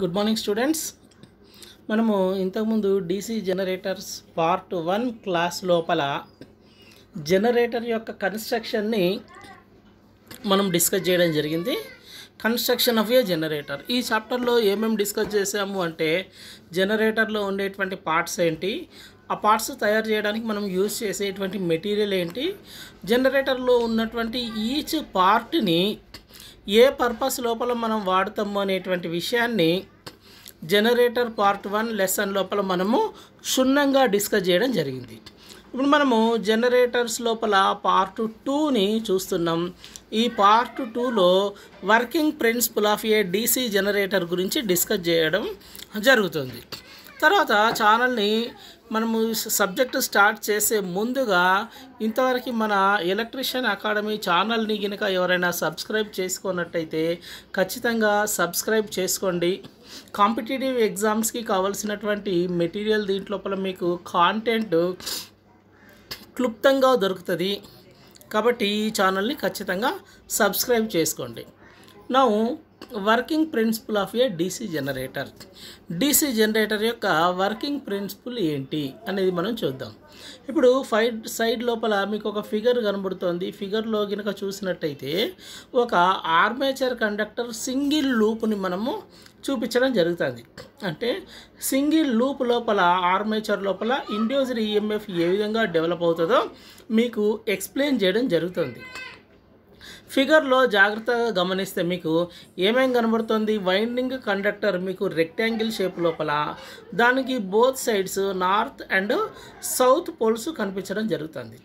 good morning students మనము ఇంతకుముందు DC generators part one class లోపల జనరేటర్ యొక్క కన్స్ట్రక్షన్ని మనం డిస్కస్ చేయడం జరిగింది కన్స్ట్రక్షన్ ఆఫ్ ఏ జనరేటర్ ఈ చాప్టర్లో ఏమేమి డిస్కస్ చేసాము అంటే జనరేటర్లో ఉండేటువంటి పార్ట్స్ ఏంటి ఆ పార్ట్స్ తయారు చేయడానికి మనం యూజ్ చేసేటువంటి మెటీరియల్ ఏంటి జనరేటర్లో ఉన్నటువంటి ఈచ్ పార్ట్ని ఏ పర్పస్ లోపల మనం వాడతాము అనేటువంటి విషయాన్ని జనరేటర్ పార్ట్ వన్ లెసన్ లోపల మనము క్షుణ్ణంగా డిస్కస్ చేయడం జరిగింది ఇప్పుడు మనము జనరేటర్స్ లోపల పార్ట్ టూని చూస్తున్నాం ఈ పార్ట్ టూలో working principle of a DC generator గురించి డిస్కస్ చేయడం జరుగుతుంది తర్వాత ఛానల్ని మనము సబ్జెక్టు స్టార్ట్ చేసే ముందుగా ఇంతవరకు మన ఎలక్ట్రిషియన్ అకాడమీ ఛానల్ని కనుక ఎవరైనా సబ్స్క్రైబ్ చేసుకున్నట్టయితే ఖచ్చితంగా సబ్స్క్రైబ్ చేసుకోండి కాంపిటేటివ్ ఎగ్జామ్స్కి కావాల్సినటువంటి మెటీరియల్ దీంట్లోపల మీకు కాంటెంట్ క్లుప్తంగా దొరుకుతుంది కాబట్టి ఈ ఛానల్ని ఖచ్చితంగా సబ్స్క్రైబ్ చేసుకోండి నా working principle of a DC generator DC generator యొక్క వర్కింగ్ ప్రిన్సిపల్ ఏంటి అనేది మనం చూద్దాం ఇప్పుడు ఫైడ్ సైడ్ లోపల మీకు ఒక ఫిగర్ కనబడుతోంది ఫిగర్లో కనుక చూసినట్టయితే ఒక ఆర్మేచర్ కండక్టర్ సింగిల్ లూప్ని మనము చూపించడం జరుగుతుంది అంటే సింగిల్ లూప్ లోపల ఆర్మేచర్ లోపల ఇండియోజర్ ఈఎంఎఫ్ e ఏ విధంగా డెవలప్ అవుతుందో మీకు ఎక్స్ప్లెయిన్ చేయడం జరుగుతుంది ఫిగర్లో జాగ్రత్తగా గమనిస్తే మీకు ఏమేం కనబడుతుంది వైండింగ్ కండక్టర్ మీకు రెక్టాంగిల్ షేప్ లోపల దానికి both sides north and south poles కనిపించడం జరుగుతుంది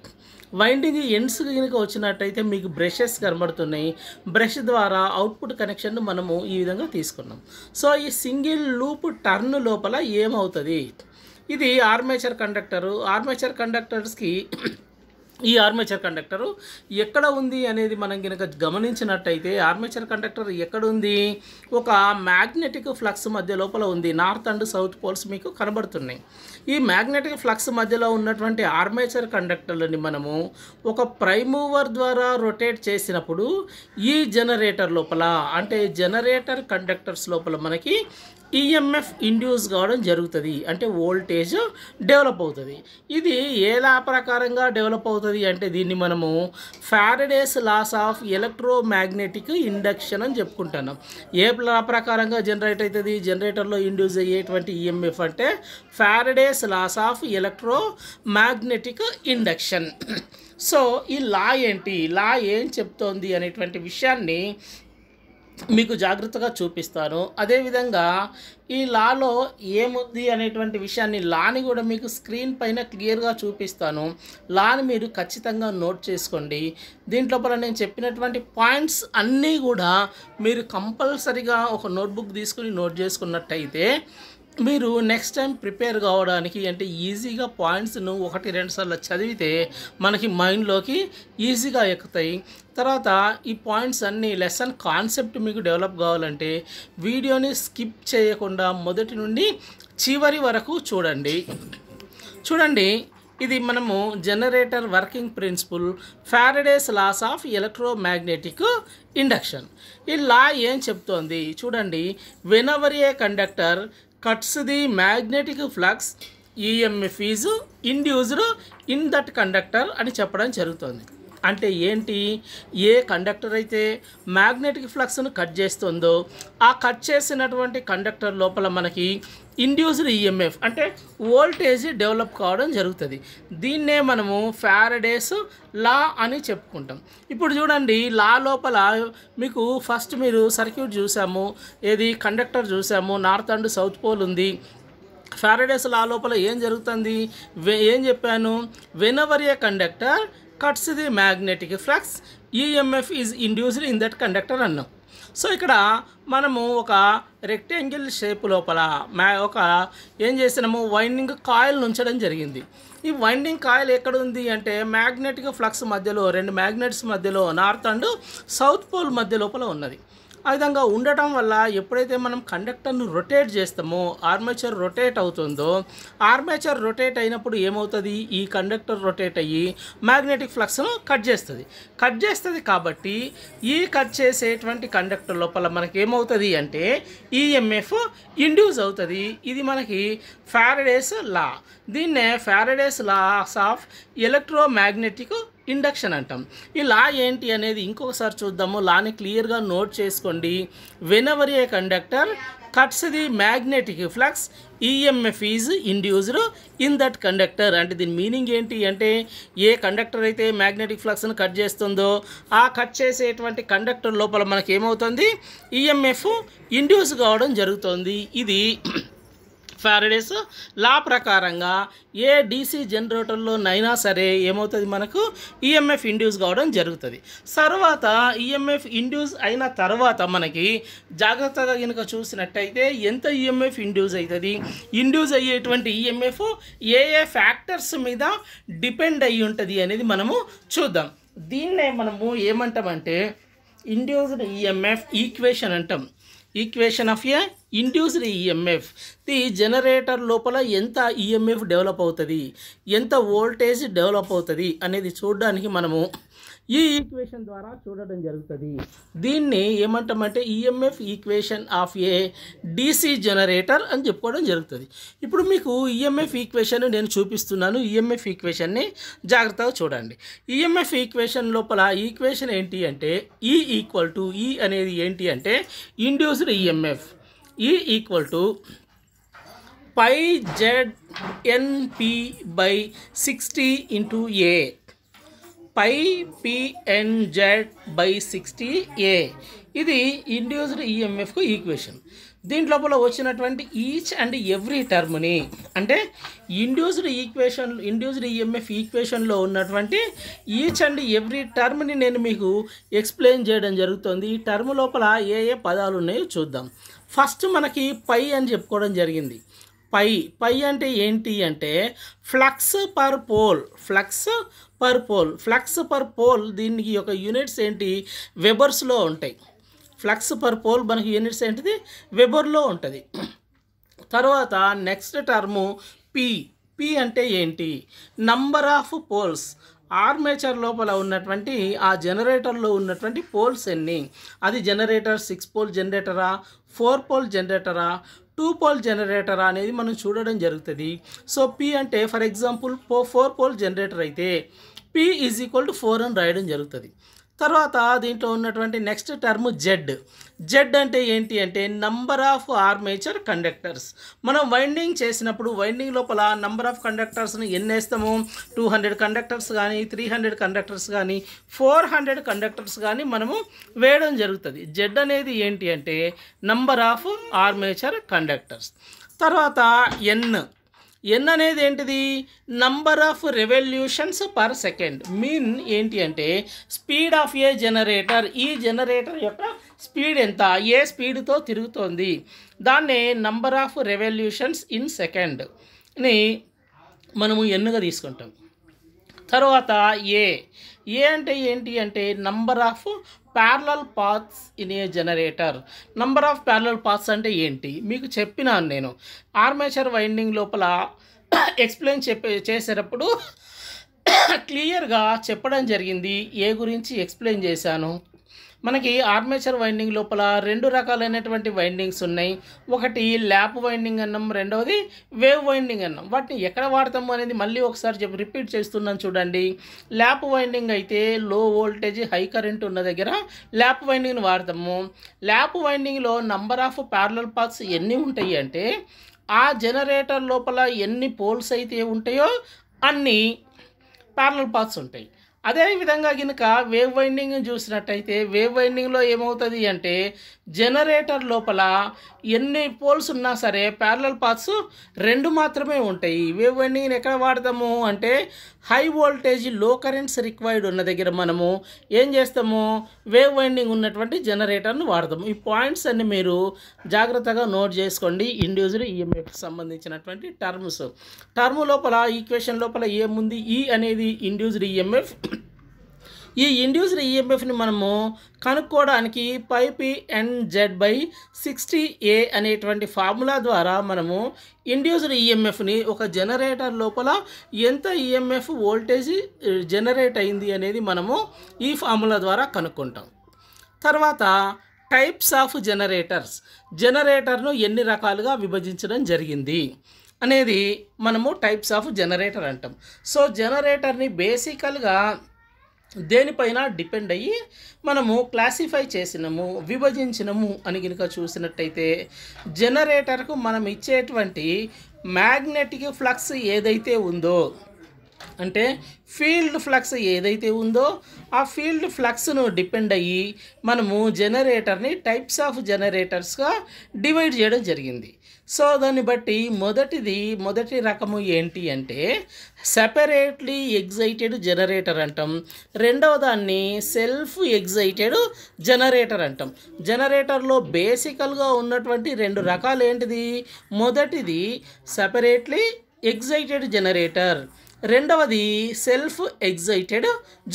వైండింగ్ ఎండ్స్ కనుక వచ్చినట్టయితే మీకు బ్రషెస్ కనబడుతున్నాయి బ్రష్ ద్వారా అవుట్పుట్ కనెక్షన్ మనము ఈ విధంగా తీసుకున్నాం సో ఈ సింగిల్ లూప్ టర్న్ లోపల ఏమవుతుంది ఇది ఆర్మేచర్ కండక్టరు ఆర్మేచర్ కండక్టర్స్కి ఈ ఆర్మేచర్ కండక్టరు ఎక్కడ ఉంది అనేది మనం కనుక గమనించినట్టయితే ఆర్మేచర్ కండక్టర్ ఎక్కడ ఉంది ఒక మ్యాగ్నెటిక్ ఫ్లక్స్ మధ్య లోపల ఉంది నార్త్ అండ్ సౌత్ పోల్స్ మీకు కనబడుతున్నాయి ఈ మ్యాగ్నెటిక్ ఫ్లక్స్ మధ్యలో ఉన్నటువంటి ఆర్మేచర్ కండక్టర్లని మనము ఒక ప్రైమూవర్ ద్వారా రొటేట్ చేసినప్పుడు ఈ జనరేటర్ లోపల అంటే జనరేటర్ కండక్టర్స్ లోపల మనకి ఈఎంఎఫ్ e ఇండ్యూస్ కావడం జరుగుతుంది అంటే వోల్టేజ్ డెవలప్ అవుతుంది ఇది ఏ లా ప్రకారంగా డెవలప్ అవుతుంది e అంటే దీన్ని మనము Faraday's laws of electromagnetic induction అని చెప్పుకుంటున్నాం ఏ లా ప్రకారంగా జనరేట్ అవుతుంది జనరేటర్లో ఇండ్యూస్ అయ్యేటువంటి ఈఎంఎఫ్ అంటే Faraday's laws of electromagnetic induction so ఈ లా ఏంటి లా ఏం చెప్తోంది అనేటువంటి విషయాన్ని మీకు జాగ్రత్తగా చూపిస్తాను అదేవిధంగా ఈ లాలో ఏముంది అనేటువంటి విషయాన్ని లాని కూడా మీకు స్క్రీన్ పైన క్లియర్గా చూపిస్తాను లాని మీరు ఖచ్చితంగా నోట్ చేసుకోండి దీంట్లో నేను చెప్పినటువంటి పాయింట్స్ అన్నీ కూడా మీరు కంపల్సరిగా ఒక నోట్బుక్ తీసుకుని నోట్ చేసుకున్నట్టయితే మీరు నెక్స్ట్ టైం ప్రిపేర్ కావడానికి అంటే ఈజీగా పాయింట్స్ను ఒకటి రెండు సార్లు చదివితే మనకి మైండ్లోకి ఈజీగా ఎక్కుతాయి తర్వాత ఈ పాయింట్స్ అన్నీ లెసన్ కాన్సెప్ట్ మీకు డెవలప్ కావాలంటే వీడియోని స్కిప్ చేయకుండా మొదటి నుండి చివరి వరకు చూడండి చూడండి ఇది మనము generator working principle Faraday's laws of electromagnetic induction ఈ లా ఏం చెప్తోంది చూడండి whenever a conductor cuts the magnetic flux EMF is induced in that conductor అని చెప్పడం జరుగుతుంది అంటే ఏంటి ఏ కండక్టర్ అయితే మ్యాగ్నెటిక్ ఫ్లక్స్ను కట్ చేస్తుందో ఆ కట్ చేసినటువంటి కండక్టర్ లోపల మనకి ఇండ్యూస్డ్ ఈఎంఎఫ్ అంటే వోల్టేజ్ డెవలప్ కావడం జరుగుతుంది దీన్నే మనము ఫ్యారడేస్ లా అని చెప్పుకుంటాం ఇప్పుడు చూడండి లా లోపల మీకు ఫస్ట్ మీరు సర్క్యూట్ చూసాము ఏది కండక్టర్ చూసాము నార్త్ అండ్ సౌత్ పోల్ ఉంది ఫ్యారడేస్ లా లోపల ఏం జరుగుతుంది ఏం చెప్పాను whenever a conductor cuts the magnetic flux EMF e is induced in that conductor అన్నాం సో ఇక్కడ మనము ఒక రెక్టాంగిల్ షేప్ లోపల మ్యా ఒక ఏం చేసినాము వైండింగ్ కాయిల్ ఉంచడం జరిగింది ఈ వైండింగ్ కాయిల్ ఎక్కడ ఉంది అంటే మ్యాగ్నెటిక్ ఫ్లక్స్ మధ్యలో రెండు మ్యాగ్నెట్స్ మధ్యలో నార్త్ అండ్ సౌత్ పోల్ మధ్య లోపల ఉన్నది ఆ విధంగా ఉండటం వల్ల ఎప్పుడైతే మనం కండక్టర్ను రొటేట్ చేస్తామో ఆర్మేచర్ రొటేట్ అవుతుందో ఆర్మేచర్ రొటేట్ అయినప్పుడు ఏమవుతుంది ఈ కండక్టర్ రొటేట్ అయ్యి మ్యాగ్నెటిక్ ఫ్లక్స్ను కట్ చేస్తుంది కట్ చేస్తుంది కాబట్టి ఈ కట్ చేసేటువంటి కండక్టర్ లోపల మనకి ఏమవుతుంది అంటే ఈఎంఎఫ్ e ఇండ్యూస్ అవుతుంది ఇది మనకి ఫ్యారడేస్ లా దీన్నే Faraday's laws of electromagnetic induction అంటాం ఈ లా ఏంటి అనేది ఇంకొకసారి చూద్దాము లాని క్లియర్గా నోట్ చేసుకోండి whenever a conductor cuts the magnetic flux EMF is induced in that conductor అంటే దీని మీనింగ్ ఏంటి అంటే ఏ కండక్టర్ అయితే మ్యాగ్నెటిక్ ఫ్లక్స్ను కట్ చేస్తుందో ఆ కట్ చేసేటువంటి కండక్టర్ లోపల మనకి ఏమవుతుంది ఈఎంఎఫ్ e ఇండ్యూస్ కావడం జరుగుతుంది ఇది ఫ్యారడేస్ లా ప్రకారంగా ఏ డీసీ జనరేటర్లోనైనా సరే ఏమవుతుంది మనకు ఈఎంఎఫ్ e ఇండ్యూస్ కావడం జరుగుతుంది తర్వాత ఈఎంఎఫ్ e ఇండ్యూస్ అయిన తర్వాత మనకి జాగ్రత్తగా కనుక చూసినట్టయితే ఎంత ఈఎంఎఫ్ e ఇండ్యూస్ అవుతుంది ఇండ్యూస్ అయ్యేటువంటి ఈఎంఎఫ్ ఏ ఏ ఫ్యాక్టర్స్ మీద డిపెండ్ అయి ఉంటుంది అనేది మనము చూద్దాం దీన్నే మనము ఏమంటామంటే ఇండ్యూస్డ్ ఈఎంఎఫ్ ఈక్వేషన్ అంటాం equation of a induced EMF e the generator లోపల ఎంత ఈఎంఎఫ్ e డెవలప్ అవుతుంది ఎంత వోల్టేజ్ డెవలప్ అవుతుంది అనేది చూడడానికి మనము ఈ ఈక్వేషన్ ద్వారా చూడడం జరుగుతుంది దీన్ని ఏమంటామంటే EMF equation of a DC generator అని చెప్పుకోవడం జరుగుతుంది ఇప్పుడు మీకు ఈఎంఎఫ్ e ఈక్వేషన్ నేను చూపిస్తున్నాను ఈఎంఎఫ్ e ఈక్వేషన్ని జాగ్రత్తగా చూడండి ఈఎంఎఫ్ e ఈక్వేషన్ లోపల ఈక్వేషన్ ఏంటి అంటే ఈ ఈక్వల్ టు ఈ అనేది ఏంటి అంటే induced EMF E equal to phi Z N P by sixty into A phi P N Z by sixty A ఇది ఇండ్యూస్డ్ ఈఎంఎఫ్కు ఈక్వేషన్ దీని లోపల వచ్చినటువంటి ఈచ్ అండ్ ఎవ్రీ టర్మ్ని అంటే ఇండ్యూస్డ్ ఈక్వేషన్ ఇండ్యూస్డ్ ఈఎంఎఫ్ ఈక్వేషన్లో ఉన్నటువంటి ఈచ్ అండ్ ఎవ్రీ టర్మ్ని నేను మీకు ఎక్స్ప్లెయిన్ చేయడం జరుగుతుంది ఈ టర్మ్ లోపల ఏ ఏ పదాలు ఉన్నాయో చూద్దాం ఫస్ట్ మనకి పై అని చెప్పుకోవడం జరిగింది పై పై అంటే ఏంటి అంటే flux per pole flux per pole flux per pole దీనికి యొక్క యూనిట్స్ ఏంటి వెబర్స్లో ఉంటాయి ఫ్లక్స్ పర్ పోల్ మనకి యూనిట్స్ ఏంటిది వెబర్లో ఉంటుంది తర్వాత నెక్స్ట్ టర్ము పి పి అంటే ఏంటి నంబర్ ఆఫ్ పోల్స్ ఆర్మేచర్ లోపల ఉన్నటువంటి ఆ జనరేటర్లో ఉన్నటువంటి పోల్స్ ఎన్ని అది జనరేటర్ సిక్స్ పోల్ జనరేటరా ఫోర్ పోల్ జనరేటరా టూ పోల్ జనరేటర్ అనేది మనం చూడడం జరుగుతుంది సో పి అంటే ఫర్ ఎగ్జాంపుల్ పో ఫోర్ పోల్ జనరేటర్ అయితే P is equal to four అని రాయడం జరుగుతుంది తర్వాత దీంట్లో ఉన్నటువంటి నెక్స్ట్ టర్మ్ జెడ్ జెడ్ అంటే ఏంటి అంటే నంబర్ ఆఫ్ ఆర్మేచర్ కండక్టర్స్ మనం వైండింగ్ చేసినప్పుడు వైండింగ్ లోపల నంబర్ ఆఫ్ కండక్టర్స్ని ఎన్ని వేస్తాము టూ హండ్రెడ్ కండక్టర్స్ కానీ త్రీ హండ్రెడ్ కండక్టర్స్ కానీ ఫోర్ హండ్రెడ్ కండక్టర్స్ కానీ మనము వేయడం జరుగుతుంది జెడ్ అనేది ఏంటి అంటే నంబర్ ఆఫ్ ఆర్మేచర్ కండక్టర్స్ తర్వాత ఎన్ ఎన్ అనేది ఏంటిది number of revolutions per second mean ఏంటి అంటే స్పీడ్ ఆఫ్ ఏ జనరేటర్ ఈ జనరేటర్ యొక్క స్పీడ్ ఎంత ఏ స్పీడ్తో తిరుగుతోంది దాన్నే నంబర్ ఆఫ్ రెవల్యూషన్స్ ఇన్ సెకండ్ని మనము ఎన్నుగా తీసుకుంటాం తర్వాత ఏ ఏ అంటే ఏంటి అంటే number of parallel paths in a generator number of parallel paths అంటే ఏంటి మీకు చెప్పినాను నేను ఆర్మేచర్ వైండింగ్ లోపల ఎక్స్ప్లెయిన్ చెప్పే చేసేటప్పుడు క్లియర్గా చెప్పడం జరిగింది ఏ గురించి ఎక్స్ప్లెయిన్ చేశాను మనకి ఆర్మేచర్ వైండింగ్ లోపల రెండు రకాలైనటువంటి వైండింగ్స్ ఉన్నాయి ఒకటి ల్యాప్ వైండింగ్ అన్నాం రెండవది వేవ్ వైండింగ్ అన్నాం వాటిని ఎక్కడ వాడతాము అనేది మళ్ళీ ఒకసారి చెప్పి రిపీట్ చేస్తున్నాను చూడండి ల్యాప్ వైండింగ్ అయితే లో వోల్టేజ్ హై కరెంట్ ఉన్న దగ్గర ల్యాప్ వైండింగ్ని వాడతాము ల్యాప్ వైండింగ్లో నంబర్ ఆఫ్ ప్యారలల్ పాత్స్ ఎన్ని ఉంటాయి అంటే ఆ జనరేటర్ లోపల ఎన్ని పోల్స్ అయితే ఉంటాయో అన్ని ప్యారలల్ పాత్స్ ఉంటాయి అదేవిధంగా కనుక వేవ్ వైండింగ్ చూసినట్టయితే వేవ్ వైండింగ్లో ఏమవుతుంది అంటే జనరేటర్ లోపల ఎన్ని పోల్స్ ఉన్నా సరే ప్యారలల్ పాత్స్ రెండు మాత్రమే ఉంటాయి వేవ్ వైండింగ్ని ఎక్కడ వాడతాము అంటే high voltage low currents required ఉన్న దగ్గర మనము ఏం చేస్తాము వేవ్ వైండింగ్ ఉన్నటువంటి జనరేటర్ను వాడతాము ఈ పాయింట్స్ అన్ని మీరు జాగ్రత్తగా నోట్ చేసుకోండి ఇండివిజువల్ ఈఎంఎఫ్కి e సంబంధించినటువంటి టర్మ్స్ టర్మ్ లోపల ఈక్వేషన్ లోపల ఏముంది ఈ e అనేది ఇండివిజువల్ ఈఎంఎఫ్ e ఈ ఇండ్యూస్డ్ ఈఎంఎఫ్ని e మనము కనుక్కోవడానికి P phi Z by sixty A అనేటువంటి ఫార్ములా ద్వారా మనము ఇండ్యూస్డ్ ఈఎంఎఫ్ని e ఒక జనరేటర్ లోపల ఎంత ఈఎంఎఫ్ e వోల్టేజ్ జనరేట్ అయింది అనేది మనము ఈ ఫార్ములా ద్వారా కనుక్కుంటాం తర్వాత టైప్స్ ఆఫ్ జనరేటర్స్ జనరేటర్ను ఎన్ని రకాలుగా విభజించడం జరిగింది అనేది మనము టైప్స్ ఆఫ్ జనరేటర్ అంటాం సో జనరేటర్ని బేసికల్గా దేనిపైన డిపెండ్ అయ్యి మనము క్లాసిఫై చేసినము విభజించినము అని కనుక చూసినట్టయితే జనరేటర్కు మనం ఇచ్చేటువంటి మ్యాగ్నెటిక్ ఫ్లక్స్ ఏదైతే ఉందో అంటే ఫీల్డ్ ఫ్లక్స్ ఏదైతే ఉందో ఆ ఫీల్డ్ ఫ్లక్స్ను డిపెండ్ అయ్యి మనము జనరేటర్ని టైప్స్ ఆఫ్ జనరేటర్స్గా డివైడ్ చేయడం జరిగింది సో దాన్ని బట్టి మొదటిది మొదటి రకము ఏంటి అంటే సెపరేట్లీ ఎగ్జైటెడ్ జనరేటర్ అంటాం రెండవ దాన్ని సెల్ఫ్ ఎగ్జైటెడ్ జనరేటర్ అంటాం జనరేటర్లో బేసికల్గా ఉన్నటువంటి రెండు రకాలు ఏంటిది మొదటిది సెపరేట్లీ ఎగ్జైటెడ్ జనరేటర్ రెండవది సెల్ఫ్ ఎగ్జైటెడ్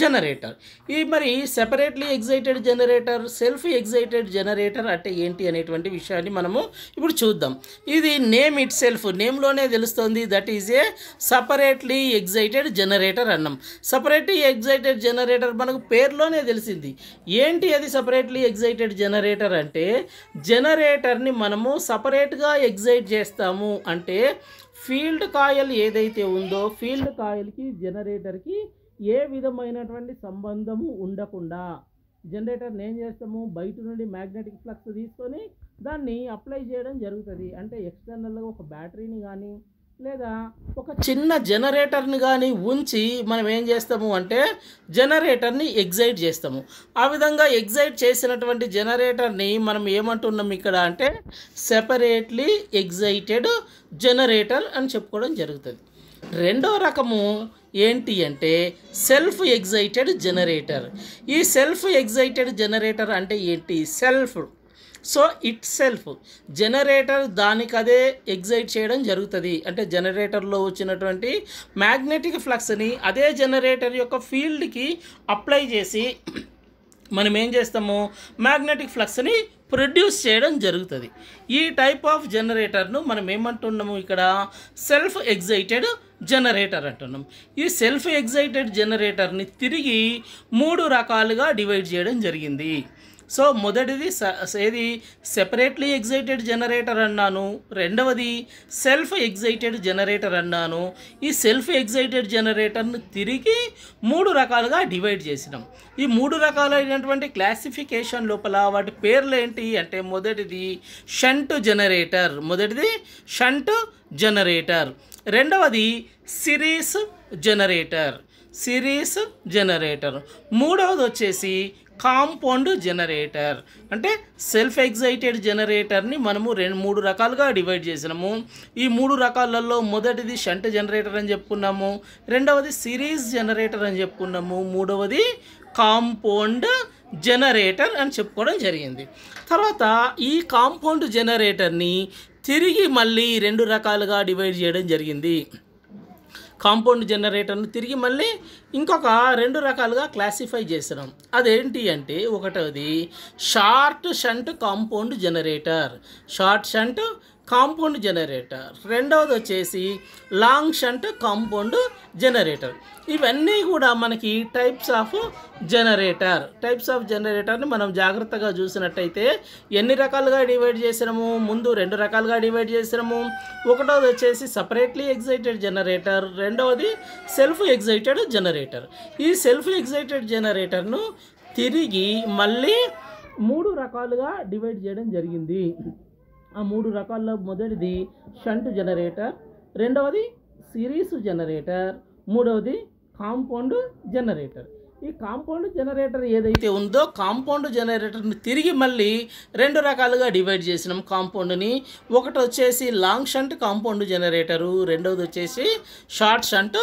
జనరేటర్ ఈ మరి separately excited generator self excited generator అంటే ఏంటి అనేటువంటి విషయాన్ని మనము ఇప్పుడు చూద్దాం ఇది నేమ్ ఇట్ సెల్ఫ్ నేమ్లోనే తెలుస్తుంది that is a separately excited generator అన్నాం సపరేట్లీ ఎగ్జైటెడ్ జనరేటర్ మనకు పేర్లోనే తెలిసింది ఏంటి అది సపరేట్లీ ఎగ్జైటెడ్ జనరేటర్ అంటే జనరేటర్ని మనము సపరేట్గా ఎగ్జైట్ చేస్తాము అంటే ఫీల్డ్ కాయల్ ఏదైతే ఉందో ఫీల్డ్ కాయల్కి జనరేటర్కి ఏ విధమైనటువంటి సంబంధము ఉండకుండా జనరేటర్ని ఏం చేస్తాము బయట నుండి మ్యాగ్నెటిక్ ఫ్లక్స్ తీసుకొని దాన్ని అప్లై చేయడం జరుగుతుంది అంటే ఎక్స్టర్నల్గా ఒక బ్యాటరీని కానీ లేదా ఒక చిన్న జనరేటర్ని కానీ ఉంచి మనం ఏం చేస్తాము అంటే జనరేటర్ని ఎగ్జైట్ చేస్తాము ఆ విధంగా ఎగ్జైట్ చేసినటువంటి జనరేటర్ని మనం ఏమంటున్నాం ఇక్కడ అంటే సెపరేట్లీ ఎగ్జైటెడ్ జనరేటర్ అని చెప్పుకోవడం జరుగుతుంది రెండో రకము ఏంటి అంటే సెల్ఫ్ ఎగ్జైటెడ్ జనరేటర్ ఈ సెల్ఫ్ ఎగ్జైటెడ్ జనరేటర్ అంటే ఏంటి self so it self generator దానికదే ఎగ్జైట్ చేయడం జరుగుతుంది అంటే జనరేటర్లో వచ్చినటువంటి మ్యాగ్నెటిక్ ఫ్లక్స్ని అదే జనరేటర్ యొక్క ఫీల్డ్కి అప్లై చేసి మనం ఏం చేస్తాము మ్యాగ్నెటిక్ ఫ్లక్స్ని ప్రొడ్యూస్ చేయడం జరుగుతుంది ఈ టైప్ ఆఫ్ జనరేటర్ను మనం ఏమంటున్నాము ఇక్కడ సెల్ఫ్ ఎగ్జైటెడ్ జనరేటర్ అంటున్నాం ఈ సెల్ఫ్ ఎగ్జైటెడ్ జనరేటర్ని తిరిగి మూడు రకాలుగా డివైడ్ చేయడం జరిగింది సో మొదటిది ఏది సెపరేట్లీ ఎగ్జైటెడ్ జనరేటర్ అన్నాను రెండవది సెల్ఫ్ ఎగ్జైటెడ్ జనరేటర్ అన్నాను ఈ సెల్ఫ్ ఎగ్జైటెడ్ జనరేటర్ను తిరిగి మూడు రకాలుగా డివైడ్ చేసినాం ఈ మూడు రకాలైనటువంటి క్లాసిఫికేషన్ లోపల వాటి పేర్లు ఏంటి అంటే మొదటిది షంట్ జనరేటర్ మొదటిది షంట్ జనరేటర్ రెండవది సిరీస్ జనరేటర్ సిరీస్ జనరేటర్ మూడవది వచ్చేసి కాంపౌండ్ జనరేటర్ అంటే సెల్ఫ్ ఎగ్జైటెడ్ జనరేటర్ని మనము రెండు మూడు రకాలుగా డివైడ్ చేసినాము ఈ మూడు రకాలలో మొదటిది షంట్ జనరేటర్ అని చెప్పుకున్నాము రెండవది సిరీస్ జనరేటర్ అని చెప్పుకున్నాము మూడవది కాంపౌండ్ జనరేటర్ అని చెప్పుకోవడం జరిగింది తర్వాత ఈ కాంపౌండ్ జనరేటర్ని తిరిగి మళ్ళీ రెండు రకాలుగా డివైడ్ చేయడం జరిగింది కాంపౌండ్ జనరేటర్ను తిరిగి మళ్ళీ ఇంకొక రెండు రకాలుగా క్లాసిఫై చేసినాం అదేంటి అంటే ఒకటవది short shunt compound generator short shunt compound generator రెండవది వచ్చేసి లాంగ్ షంట్ కాంపౌండ్ జనరేటర్ ఇవన్నీ కూడా మనకి types of generator types of జనరేటర్ని మనం జాగ్రత్తగా చూసినట్టయితే ఎన్ని రకాలుగా డివైడ్ చేసినాము ముందు రెండు రకాలుగా డివైడ్ చేసినాము ఒకటోది వచ్చేసి సపరేట్లీ ఎగ్జైటెడ్ జనరేటర్ రెండవది సెల్ఫ్ ఎగ్జైటెడ్ జనరేటర్ ఈ సెల్ఫ్ ఎగ్జైటెడ్ జనరేటర్ను తిరిగి మళ్ళీ మూడు రకాలుగా డివైడ్ చేయడం జరిగింది ఆ మూడు రకాల్లో మొదటిది షంట్ జనరేటర్ రెండవది సిరీస్ జనరేటర్ మూడవది కాంపౌండ్ జనరేటర్ ఈ కాంపౌండ్ జనరేటర్ ఏదైతే ఉందో కాంపౌండ్ జనరేటర్ని తిరిగి మళ్ళీ రెండు రకాలుగా డివైడ్ చేసినాం కాంపౌండ్ని ఒకటి వచ్చేసి లాంగ్ షంట్ కాంపౌండ్ జనరేటరు రెండవది వచ్చేసి షార్ట్ షంట్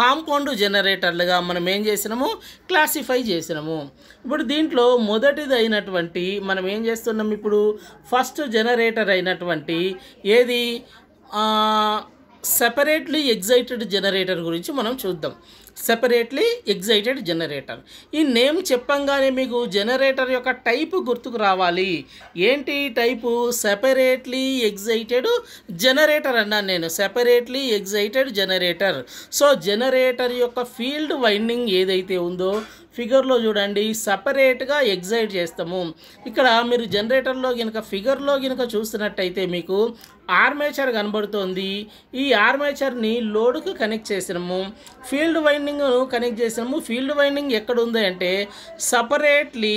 కాంపౌండ్ జనరేటర్లుగా మనం ఏం చేసినాము క్లాసిఫై చేసినాము ఇప్పుడు దీంట్లో మొదటిది అయినటువంటి మనం ఏం చేస్తున్నాం ఇప్పుడు ఫస్ట్ జనరేటర్ అయినటువంటి ఏది సెపరేట్లీ ఎగ్జైటెడ్ జనరేటర్ గురించి మనం చూద్దాం సెపరేట్లీ ఎగ్జైటెడ్ జనరేటర్ ఈ నేమ్ చెప్పంగానే మీకు జనరేటర్ యొక్క టైపు గుర్తుకు రావాలి ఏంటి టైపు సెపరేట్లీ ఎగ్జైటెడ్ జనరేటర్ అన్నాను నేను separately excited generator so generator యొక్క ఫీల్డ్ వైండింగ్ ఏదైతే ఉందో ఫిగర్లో చూడండి సపరేట్గా ఎగ్జైట్ చేస్తాము ఇక్కడ మీరు జనరేటర్లో కనుక ఫిగర్లో కనుక చూసినట్టయితే మీకు ఆర్మేచర్ కనబడుతోంది ఈ ఆర్మేచర్ని లోడుకు కనెక్ట్ చేసినాము ఫీల్డ్ వైండింగ్ను కనెక్ట్ చేసినాము ఫీల్డ్ వైండింగ్ ఎక్కడ ఉంది అంటే సపరేట్లీ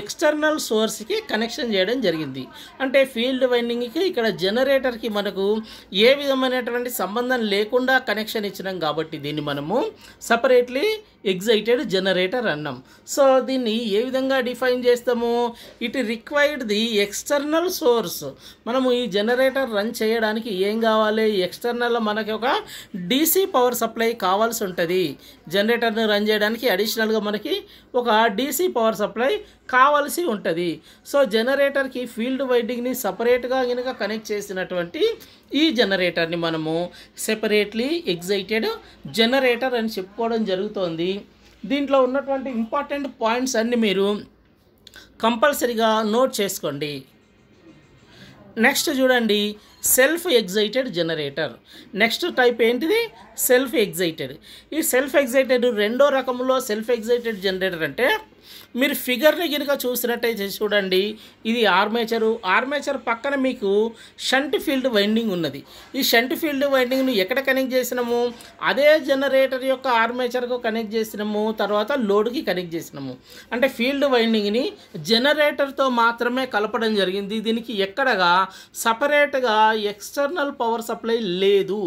ఎక్స్టర్నల్ సోర్స్కి కనెక్షన్ చేయడం జరిగింది అంటే ఫీల్డ్ వైండింగ్కి ఇక్కడ జనరేటర్కి మనకు ఏ విధమైనటువంటి సంబంధం లేకుండా కనెక్షన్ ఇచ్చినాం కాబట్టి దీన్ని మనము సపరేట్లీ ఎగ్జైటెడ్ జనరేటర్ అన్నాం సో దీన్ని ఏ విధంగా డిఫైన్ చేస్తాము it required the external source మనము ఈ జనరేటర్ రన్ రన్ చేయడానికి ఏం కావాలి ఎక్స్టర్నల్ మనకి ఒక డీసీ పవర్ సప్లై కావాల్సి ఉంటుంది జనరేటర్ని రన్ చేయడానికి అడిషనల్గా మనకి ఒక డీసీ పవర్ సప్లై కావాల్సి ఉంటుంది సో జనరేటర్కి ఫీల్డ్ వైండింగ్ని సపరేట్గా కనుక కనెక్ట్ చేసినటువంటి ఈ జనరేటర్ని మనము సెపరేట్లీ ఎగ్జైటెడ్ జనరేటర్ అని చెప్పుకోవడం జరుగుతోంది దీంట్లో ఉన్నటువంటి ఇంపార్టెంట్ పాయింట్స్ అన్నీ మీరు కంపల్సరీగా నోట్ చేసుకోండి నెక్స్ట్ చూడండి self excited generator next type ఏంటిది సెల్ఫ్ ఎగ్జైటెడ్ ఈ సెల్ఫ్ ఎగ్జైటెడ్ రెండో రకంలో సెల్ఫ్ ఎగ్జైటెడ్ జనరేటర్ అంటే మీరు ఫిగర్ని కనుక చూసినట్టయితే చూడండి ఇది ఆర్మేచరు ఆర్మేచర్ పక్కన మీకు షంట్ ఫీల్డ్ వైండింగ్ ఉన్నది ఈ షంట్ ఫీల్డ్ వైండింగ్ను ఎక్కడ కనెక్ట్ చేసినాము అదే జనరేటర్ యొక్క ఆర్మేచర్కు కనెక్ట్ చేసినాము తర్వాత లోడ్కి కనెక్ట్ చేసినాము అంటే ఫీల్డ్ వైండింగ్ని జనరేటర్తో మాత్రమే కలపడం జరిగింది దీనికి ఎక్కడగా సపరేట్గా ఎక్స్టర్నల్ పవర్ సప్లై లేదు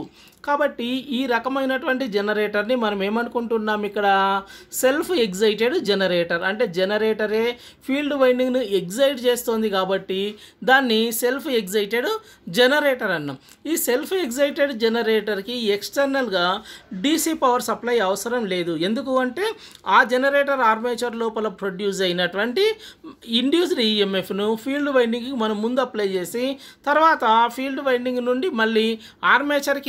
కాబట్టి ఈ రకమైనటువంటి జనరేటర్ని మనం ఏమనుకుంటున్నాం ఇక్కడ సెల్ఫ్ ఎగ్జైటెడ్ జనరేటర్ అంటే జనరేటరే ఫీల్డ్ వైండింగ్ను ఎగ్జైట్ చేస్తుంది కాబట్టి దాన్ని సెల్ఫ్ ఎగ్జైటెడ్ జనరేటర్ అన్నాం ఈ సెల్ఫ్ ఎగ్జైటెడ్ జనరేటర్కి ఎక్స్టర్నల్గా డీసీ పవర్ సప్లై అవసరం లేదు ఎందుకు అంటే ఆ జనరేటర్ ఆర్మేచర్ లోపల ప్రొడ్యూస్ అయినటువంటి ఇండ్యూస్డ్ ఈఎంఎఫ్ను e ఫీల్డ్ వైండింగ్కి మనం ముందు అప్లై చేసి తర్వాత ఫీల్డ్ వైండింగ్ నుండి మళ్ళీ ఆర్మేచర్కి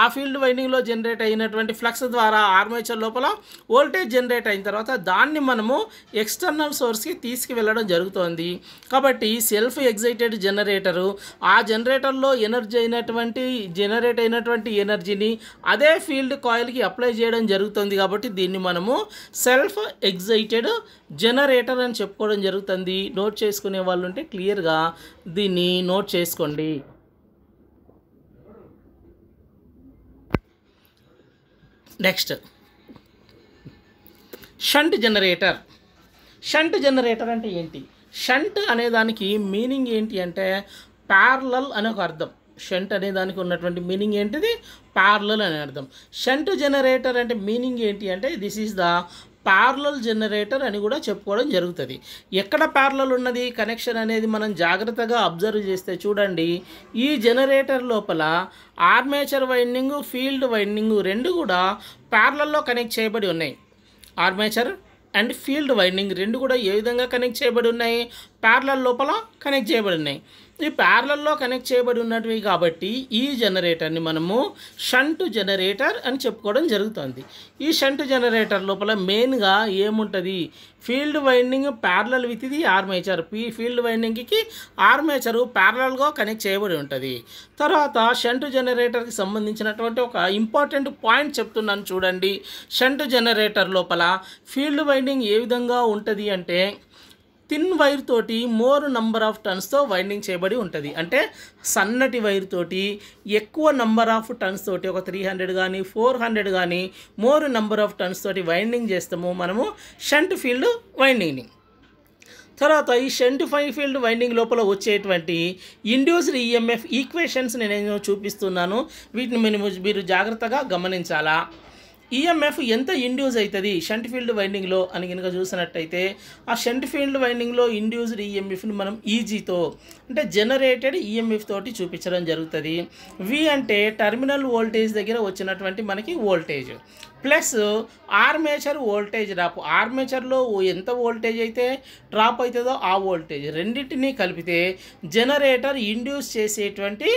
ఆ ఫీల్డ్ వైండింగ్లో జనరేట్ అయినటువంటి ఫ్లక్స్ ద్వారా ఆర్మేచర్ లోపల వోల్టేజ్ జనరేట్ అయిన తర్వాత దాన్ని మనము ఎక్స్టర్నల్ సోర్స్కి తీసుకువెళ్ళడం జరుగుతోంది కాబట్టి సెల్ఫ్ ఎగ్జైటెడ్ జనరేటరు ఆ జనరేటర్లో ఎనర్జీ అయినటువంటి జనరేట్ అయినటువంటి ఎనర్జీని అదే ఫీల్డ్ కాయిల్కి అప్లై చేయడం జరుగుతుంది కాబట్టి దీన్ని మనము సెల్ఫ్ ఎగ్జైటెడ్ జనరేటర్ అని చెప్పుకోవడం జరుగుతుంది నోట్ చేసుకునే వాళ్ళు ఉంటే క్లియర్గా దీన్ని నోట్ చేసుకోండి next shunt generator shunt generator అంటే ఏంటి షంట్ అనే దానికి మీనింగ్ ఏంటి అంటే ప్యారలల్ అని ఒక అర్థం షంట్ అనే దానికి ఉన్నటువంటి మీనింగ్ ఏంటిది ప్యారలల్ అనే అర్థం షంట్ జనరేటర్ అంటే మీనింగ్ ఏంటి అంటే this is the parallel generator అని కూడా చెప్పుకోవడం జరుగుతుంది ఎక్కడ ప్యారలల్ ఉన్నది కనెక్షన్ అనేది మనం జాగ్రత్తగా అబ్జర్వ్ చేస్తే చూడండి ఈ జనరేటర్ లోపల ఆర్మేచర్ వైండింగ్ ఫీల్డ్ వైండింగ్ రెండు కూడా ప్యారలల్లో కనెక్ట్ చేయబడి ఉన్నాయి ఆర్మేచర్ అండ్ ఫీల్డ్ వైండింగ్ రెండు కూడా ఏ విధంగా కనెక్ట్ చేయబడి ఉన్నాయి ప్యారలల్ లోపల కనెక్ట్ చేయబడి ఉన్నాయి ఈ ప్యారలల్లో కనెక్ట్ చేయబడి ఉన్నవి కాబట్టి ఈ జనరేటర్ని మనము షంట్ జనరేటర్ అని చెప్పుకోవడం జరుగుతుంది ఈ షంట్ జనరేటర్ లోపల మెయిన్గా ఏముంటుంది ఫీల్డ్ వైండింగ్ ప్యారలల్ విత్ ఇది ఆర్మేచర్ ఈ ఫీల్డ్ వైండింగ్కి ఆర్మేచరు ప్యారలల్గా కనెక్ట్ చేయబడి ఉంటుంది తర్వాత షంట్ జనరేటర్కి సంబంధించినటువంటి ఒక ఇంపార్టెంట్ పాయింట్ చెప్తున్నాను చూడండి షంట్ జనరేటర్ లోపల ఫీల్డ్ వైండింగ్ ఏ విధంగా ఉంటుంది అంటే థిన్ వైర్ తోటి మోర్ నంబర్ ఆఫ్ టన్స్తో వైండింగ్ చేయబడి ఉంటుంది అంటే సన్నటి వైర్ తోటి ఎక్కువ నంబర్ ఆఫ్ టన్స్ తోటి ఒక త్రీ హండ్రెడ్ కానీ ఫోర్ హండ్రెడ్ కానీ మోర్ నంబర్ ఆఫ్ టన్స్ తోటి వైండింగ్ చేస్తాము మనము షంట్ ఫీల్డ్ వైండింగ్ని తర్వాత ఈ షంట్ ఫైవ్ ఫీల్డ్ వైండింగ్ లోపల వచ్చేటువంటి ఇండ్యూస్డ్ ఈఎంఎఫ్ e ఈక్వేషన్స్ నేను చూపిస్తున్నాను వీటిని మీరు జాగ్రత్తగా గమనించాలా ఈఎంఎఫ్ e ఎంత ఇండ్యూస్ అవుతుంది షంట్ ఫీల్డ్ వైండింగ్లో అని కనుక చూసినట్టయితే ఆ షంట్ ఫీల్డ్ వైండింగ్లో ఇండ్యూస్డ్ ఈఎంఎఫ్ని మనం ఈజీతో e అంటే జనరేటెడ్ ఈఎంఎఫ్ e తోటి చూపించడం జరుగుతుంది వి అంటే టర్మినల్ వోల్టేజ్ దగ్గర వచ్చినటువంటి మనకి voltage plus armature voltage drop ఆర్మేచర్లో ఎంత వోల్టేజ్ అయితే డ్రాప్ అవుతుందో ఆ వోల్టేజ్ రెండింటినీ కలిపితే జనరేటర్ ఇండ్యూస్ చేసేటువంటి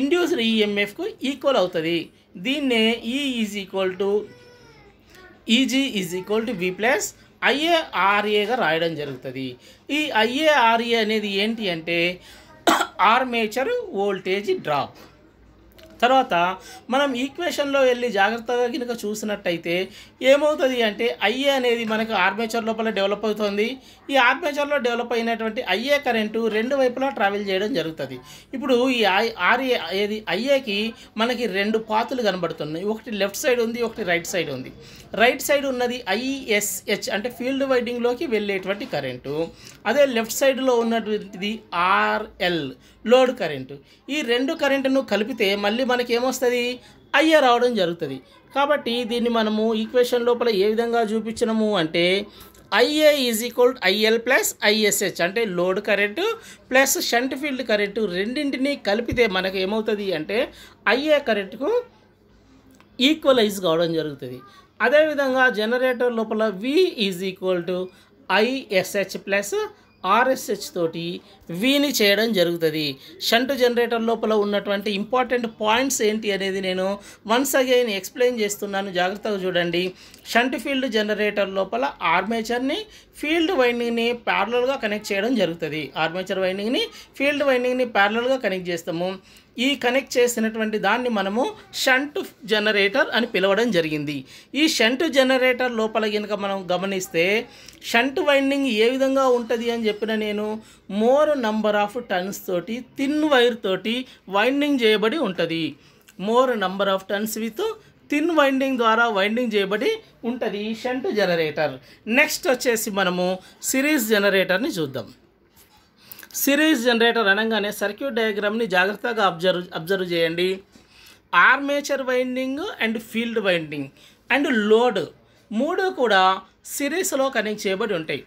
ఇండ్యూస్డ్ ఈఎంఎఫ్కు ఈక్వల్ అవుతుంది దీన్నే e e E is equal to E g is equal to V plus ఐఏఆర్ఏగా రాయడం జరుగుతుంది ఈ ఐఏఆర్ఏ అనేది ఏంటి అంటే ఆర్మేచర్ వోల్టేజ్ డ్రాప్ తర్వాత మనం ఈక్వేషన్లో వెళ్ళి జాగ్రత్తగా కనుక చూసినట్టయితే ఏమవుతుంది అంటే ఐఏ అనేది మనకు ఆర్మేచర్ లోపల డెవలప్ అవుతుంది ఈ ఆర్మేచర్లో డెవలప్ అయినటువంటి ఐఏ కరెంటు రెండు వైపులా ట్రావెల్ చేయడం జరుగుతుంది ఇప్పుడు ఈ ఆర్ఏ ఏది ఐఏకి మనకి రెండు పాతులు కనబడుతున్నాయి ఒకటి లెఫ్ట్ సైడ్ ఉంది ఒకటి రైట్ సైడ్ ఉంది రైట్ సైడ్ ఉన్నది ఐఎస్హెచ్ అంటే ఫీల్డ్ వైడింగ్లోకి వెళ్ళేటువంటి కరెంటు అదే లెఫ్ట్ సైడ్లో ఉన్నటువంటిది ఆర్ఎల్ లోడ్ కరెంటు ఈ రెండు కరెంటును కలిపితే మళ్ళీ మనకి ఏమొస్తుంది అయ్యే రావడం జరుగుతుంది కాబట్టి దీన్ని మనము ఈక్వేషన్ లోపల ఏ విధంగా చూపించినము అంటే I A is equal I L plus I S H అంటే load current plus shunt field current రెండింటిని కలిపితే మనకు ఏమవుతుంది అంటే ఐఏ కరెంటుకు ఈక్వలైజ్ కావడం జరుగుతుంది అదేవిధంగా జనరేటర్ లోపల V is equal to I S H plus R S H తోటి వీని చేయడం జరుగుతుంది షంట్ జనరేటర్ లోపల ఉన్నటువంటి ఇంపార్టెంట్ పాయింట్స్ ఏంటి అనేది నేను వన్స్ అగైన్ ఎక్స్ప్లెయిన్ చేస్తున్నాను జాగ్రత్తగా చూడండి షంట్ ఫీల్డ్ జనరేటర్ లోపల ఆర్మేచర్ని ఫీల్డ్ వైండింగ్ని ప్యారలల్గా కనెక్ట్ చేయడం జరుగుతుంది ఆర్మేచర్ వైండింగ్ని ఫీల్డ్ వైండింగ్ని ప్యారలల్గా కనెక్ట్ చేస్తాము ఈ కనెక్ట్ చేసినటువంటి దాన్ని మనము షంట్ జనరేటర్ అని పిలవడం జరిగింది ఈ షంట్ జనరేటర్ లోపల కనుక మనం గమనిస్తే షంట్ వైండింగ్ ఏ విధంగా ఉంటుంది అని చెప్పిన నేను మోర్ నంబర్ ఆఫ్ టన్స్ తోటి థిన్ వైర్ తోటి వైండింగ్ చేయబడి ఉంటుంది more number of turns with thin winding ద్వారా వైండింగ్ చేయబడి ఉంటుంది ఈ షంట్ జనరేటర్ నెక్స్ట్ వచ్చేసి మనము సిరీస్ జనరేటర్ని చూద్దాం సిరీస్ జనరేటర్ అనగానే సర్క్యూట్ డయాగ్రామ్ని జాగ్రత్తగా అబ్జర్వ్ అబ్జర్వ్ చేయండి armature winding and field winding and load మూడు కూడా సిరీస్లో కనెక్ట్ చేయబడి ఉంటాయి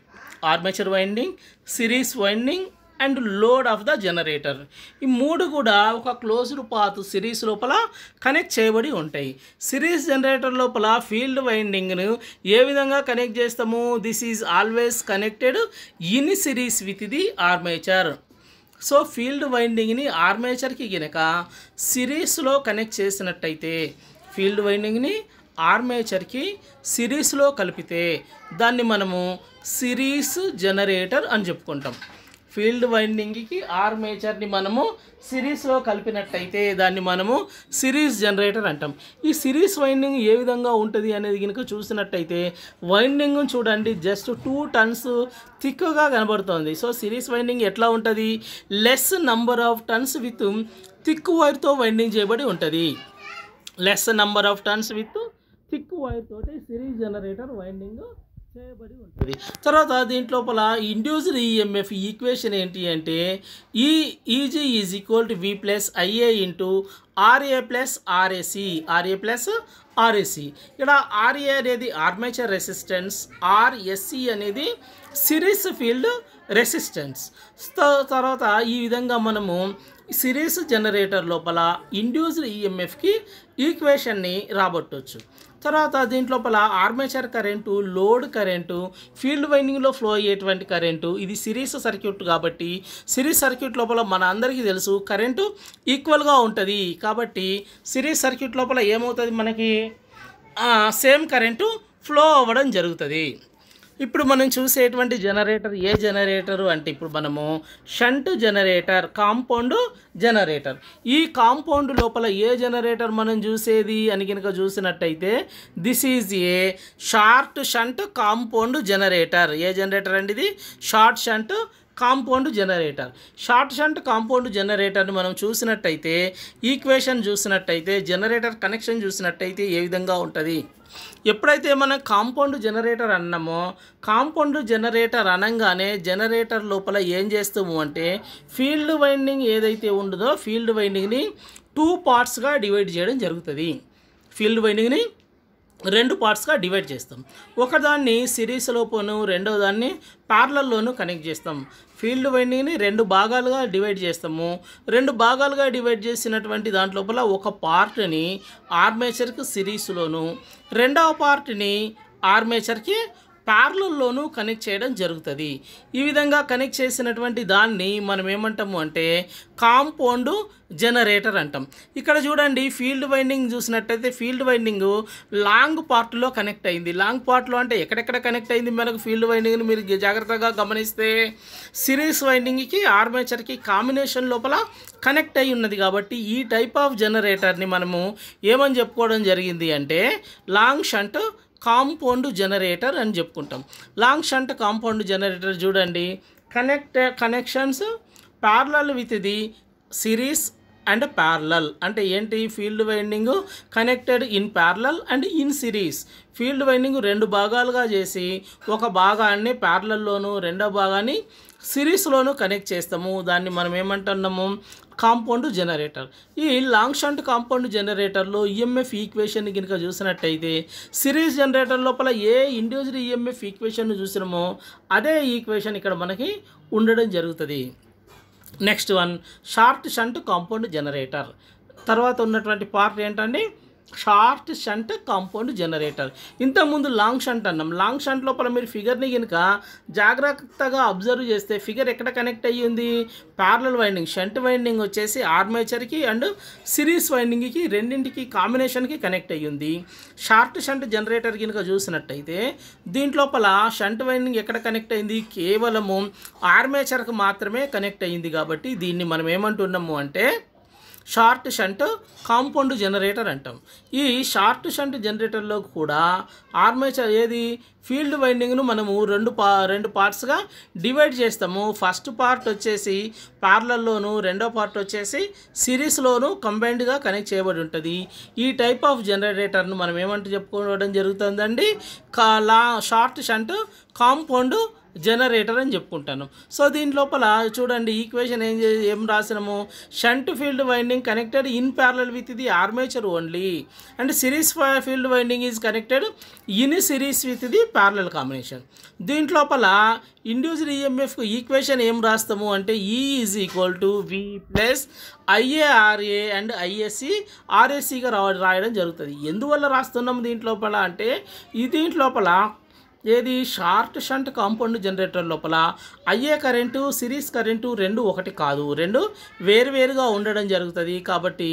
armature winding series winding and load of the generator ఈ మూడు కూడా ఒక క్లోజ్డ్ పాత్ సిరీస్ లోపల కనెక్ట్ చేయబడి ఉంటాయి సిరీస్ జనరేటర్ లోపల ఫీల్డ్ వైండింగ్ను ఏ విధంగా కనెక్ట్ చేస్తాము this is always connected in series with the armature so field వైండింగ్ని ఆర్మేచర్కి గినక సిరీస్లో కనెక్ట్ చేసినట్టయితే ఫీల్డ్ వైండింగ్ని ఆర్మేచర్కి సిరీస్లో కలిపితే దాన్ని మనము సిరీస్ జనరేటర్ అని చెప్పుకుంటాం ఫీల్డ్ వైండింగ్కి ఆర్ మేచర్ని మనము సిరీస్లో కలిపినట్టయితే దాన్ని మనము సిరీస్ జనరేటర్ అంటాం ఈ సిరీస్ వైండింగ్ ఏ విధంగా ఉంటుంది అనేది కనుక చూసినట్టయితే వైండింగ్ చూడండి జస్ట్ టూ టన్స్ థిక్గా కనబడుతుంది సో సిరీస్ వైండింగ్ ఎట్లా ఉంటుంది less number of turns with thick వైర్తో వైండింగ్ చేయబడి ఉంటుంది less number of turns with thick wire తోటి సిరీస్ జనరేటర్ వైండింగ్ చేయబడి ఉంటుంది తర్వాత దీంట్లోపల ఇండ్యూస్డ్ ఈఎంఎఫ్ ఈక్వేషన్ ఏంటి అంటే ఈ E g is equal to V plus I A into R A plus R A C R A plus R A C ఇక్కడ ఆర్ఏ అనేది ఆర్మేచర్ రెసిస్టెన్స్ ఆర్ఎస్సి అనేది సిరీస్ ఫీల్డ్ రెసిస్టెన్స్ తర్వాత ఈ విధంగా మనము సిరీస్ జనరేటర్ లోపల ఇండ్యూస్డ్ ఈఎంఎఫ్కి e ఈక్వేషన్ని రాబట్టవచ్చు తర్వాత దీంట్ లోపల armature current load current field వైండింగ్లో ఫ్లో అయ్యేటువంటి కరెంటు ఇది సిరీస్ సర్క్యూట్ కాబట్టి సిరీస్ సర్క్యూట్ లోపల మన అందరికీ తెలుసు కరెంటు ఈక్వల్గా ఉంటుంది కాబట్టి సిరీస్ సర్క్యూట్ లోపల ఏమవుతుంది మనకి సేమ్ కరెంటు ఫ్లో అవ్వడం జరుగుతుంది ఇప్పుడు మనం చూసేటువంటి జనరేటర్ ఏ జనరేటరు అంటే ఇప్పుడు మనము షంట్ జనరేటర్ కాంపౌండ్ జనరేటర్ ఈ కాంపౌండ్ లోపల ఏ జనరేటర్ మనం చూసేది అని కనుక చూసినట్టయితే this is a short shunt compound generator ఏ జనరేటర్ అండి ఇది short shunt compound generator short shunt compound జనరేటర్ని మనం చూసినట్టయితే ఈక్వేషన్ చూసినట్టయితే జనరేటర్ కనెక్షన్ చూసినట్టయితే ఏ విధంగా ఉంటుంది ఎప్పుడైతే మనం కాంపౌండ్ జనరేటర్ అన్నామో కాంపౌండ్ జనరేటర్ అనగానే జనరేటర్ లోపల ఏం చేస్తాము అంటే ఫీల్డ్ వైండింగ్ ఏదైతే ఉండదో ఫీల్డ్ వైండింగ్ని టూ పార్ట్స్గా డివైడ్ చేయడం జరుగుతుంది ఫీల్డ్ వైండింగ్ని రెండు పార్ట్స్గా డివైడ్ చేస్తాం ఒకదాన్ని సిరీస్ లోపును రెండవ దాన్ని ప్యారలల్లోనూ కనెక్ట్ చేస్తాం ఫీల్డ్ వైండింగ్ని రెండు భాగాలుగా డివైడ్ చేస్తాము రెండు భాగాలుగా డివైడ్ చేసినటువంటి దాంట్ లోపల ఒక పార్ట్ని ఆర్మేచర్కి సిరీస్లోను రెండవ పార్ట్ని ఆర్మేచర్కి ప్యారలల్లోనూ కనెక్ట్ చేయడం జరుగుతుంది ఈ విధంగా కనెక్ట్ చేసినటువంటి దాన్ని మనం ఏమంటాము అంటే కాంపౌండ్ జనరేటర్ అంటాం ఇక్కడ చూడండి ఫీల్డ్ వైండింగ్ చూసినట్టయితే ఫీల్డ్ వైండింగ్ లాంగ్ పార్ట్లో కనెక్ట్ అయింది లాంగ్ పార్ట్లో అంటే ఎక్కడెక్కడ కనెక్ట్ అయింది మనకు ఫీల్డ్ వైండింగ్ని మీరు జాగ్రత్తగా గమనిస్తే సిరీస్ వైండింగ్కి ఆర్మేచర్కి కాంబినేషన్ లోపల కనెక్ట్ అయి ఉన్నది కాబట్టి ఈ టైప్ ఆఫ్ జనరేటర్ని మనము ఏమని చెప్పుకోవడం జరిగింది అంటే లాంగ్ షంట్ కాంపౌండ్ జనరేటర్ అని చెప్పుకుంటాం లాంగ్ షంట్ కాంపౌండ్ జనరేటర్ చూడండి connect connections parallel with the series and parallel అంటే ఏంటి field winding connected in parallel and in series field winding రెండు భాగాలుగా చేసి ఒక భాగాన్ని ప్యారలల్లోను రెండో భాగాన్ని సిరీస్లోను కనెక్ట్ చేస్తాము దాన్ని మనం ఏమంటున్నాము కాంపౌండ్ జనరేటర్ ఈ లాంగ్ షంట్ కాంపౌండ్ జనరేటర్లో ఈఎంఎఫ్ ఈక్వేషన్ కనుక చూసినట్టయితే సిరీస్ జనరేటర్ లోపల ఏ ఇండివిజువల్ ఈఎంఎఫ్ ఈక్వేషన్ చూసినామో అదే ఈక్వేషన్ ఇక్కడ మనకి ఉండడం జరుగుతుంది next one short shunt compound generator తర్వాత ఉన్నటువంటి పార్ట్ ఏంటంటే షార్ట్ షంట్ కాంపౌండ్ జనరేటర్ ఇంతకుముందు లాంగ్ షంట్ అన్నాం లాంగ్ షంట్ లోపల మీరు ఫిగర్ని కనుక జాగ్రత్తగా అబ్జర్వ్ చేస్తే ఫిగర్ ఎక్కడ కనెక్ట్ అయ్యి ఉంది ప్యారలల్ వైండింగ్ షంట్ వైండింగ్ వచ్చేసి ఆర్మేచర్కి అండ్ సిరీస్ వైండింగ్కి రెండింటికి కాంబినేషన్కి కనెక్ట్ అయ్యి ఉంది షార్ట్ షంట్ జనరేటర్ కనుక చూసినట్టయితే దీంట్లోపల షంట్ వైండింగ్ ఎక్కడ కనెక్ట్ అయింది కేవలము ఆర్మేచర్కి మాత్రమే కనెక్ట్ అయ్యింది కాబట్టి దీన్ని మనం ఏమంటున్నాము అంటే షార్ట్ షంట్ కాంపౌండ్ జనరేటర్ అంటాం ఈ షార్ట్ షంట్ జనరేటర్లో కూడా ఆర్మేచర్ ఏది ఫీల్డ్ వైండింగ్ను మనము రెండు పా రెండు పార్ట్స్గా డివైడ్ చేస్తాము ఫస్ట్ పార్ట్ వచ్చేసి పార్లర్లోను రెండో పార్ట్ వచ్చేసి సిరీస్లోను కంబైన్డ్గా కనెక్ట్ చేయబడి ఉంటుంది ఈ టైప్ ఆఫ్ జనరేటర్ను మనం ఏమంటూ చెప్పుకోవడం జరుగుతుందండి లా షార్ట్ షంట్ కాంపౌండ్ జనరేటర్ అని చెప్పుకుంటాను సో దీని లోపల చూడండి ఈక్వేషన్ ఏం ఏం రాసినాము shunt field winding connected in parallel with the armature only and series field winding is connected in series with the parallel combination దీంట్లోపల ఇండ్యూజ్డ్ ఈఎంఎఫ్కు e ఈక్వేషన్ ఏం రాస్తాము అంటే E is equal to V plus I A R A and I S C ఆర్ఎస్సిగా రాయడం జరుగుతుంది ఎందువల్ల రాస్తున్నాము దీంట్లోపల అంటే ఈ దీంట్లోపల ఏది షార్ట్ షంట్ కాంపౌండ్ జనరేటర్ లోపల అయ్యే కరెంటు సిరీస్ కరెంటు రెండు ఒకటి కాదు రెండు వేరువేరుగా ఉండడం జరుగుతుంది కాబట్టి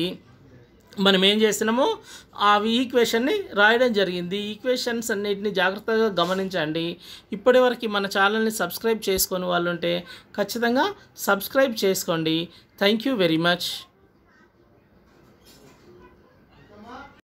మనం ఏం చేసినాము ఆ ఈక్వేషన్ని రాయడం జరిగింది ఈక్వేషన్స్ అన్నిటిని జాగ్రత్తగా గమనించండి ఇప్పటివరకు మన ఛానల్ని సబ్స్క్రైబ్ చేసుకొని వాళ్ళు ఉంటే ఖచ్చితంగా సబ్స్క్రైబ్ చేసుకోండి థ్యాంక్ యూ వెరీ మచ్